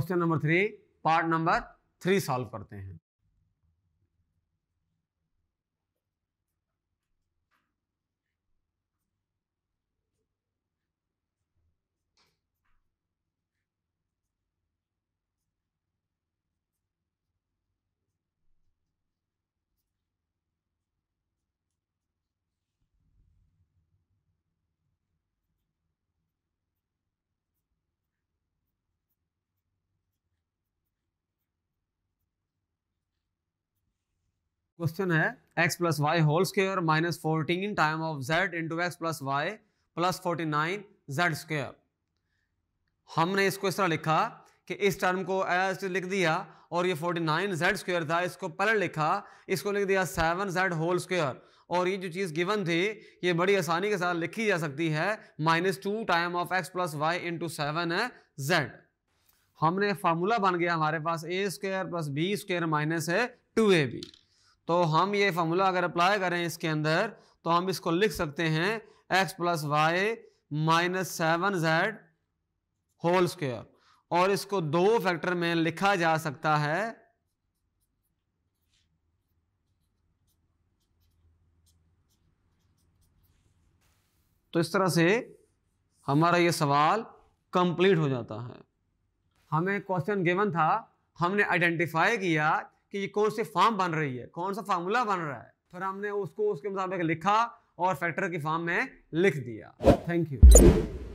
question number three part number three solve करते हैं question है X plus Y whole square minus fourteen time of Z into X plus Y plus forty nine Z square हमने इसको इस तरह लिखा कि इस टर्म को एज लिख दिया और ये फोर्टी नाइन जेड स्क्र था इसको पहले लिखा इसको लिख दिया सेवन जेड होल स्क्र और ये जो चीज़ गिवन थी ये बड़ी आसानी के साथ लिखी जा सकती है minus two time of X plus Y into seven है जेड हमने फार्मूला बन गया हमारे पास A square plus B square minus है टू ए बी तो हम ये फॉर्मूला अगर अप्लाई करें इसके अंदर तो हम इसको लिख सकते हैं X plus Y minus seven Z whole square और इसको दो फैक्टर में लिखा जा सकता है तो इस तरह से हमारा ये सवाल कंप्लीट हो जाता है हमें क्वेश्चन गिवन था हमने आइडेंटिफाई किया कि ये कौन सी फॉर्म बन रही है कौन सा फार्मूला बन रहा है फिर हमने उसको उसके मुताबिक लिखा और फैक्टर की फॉर्म में लिख दिया थैंक यू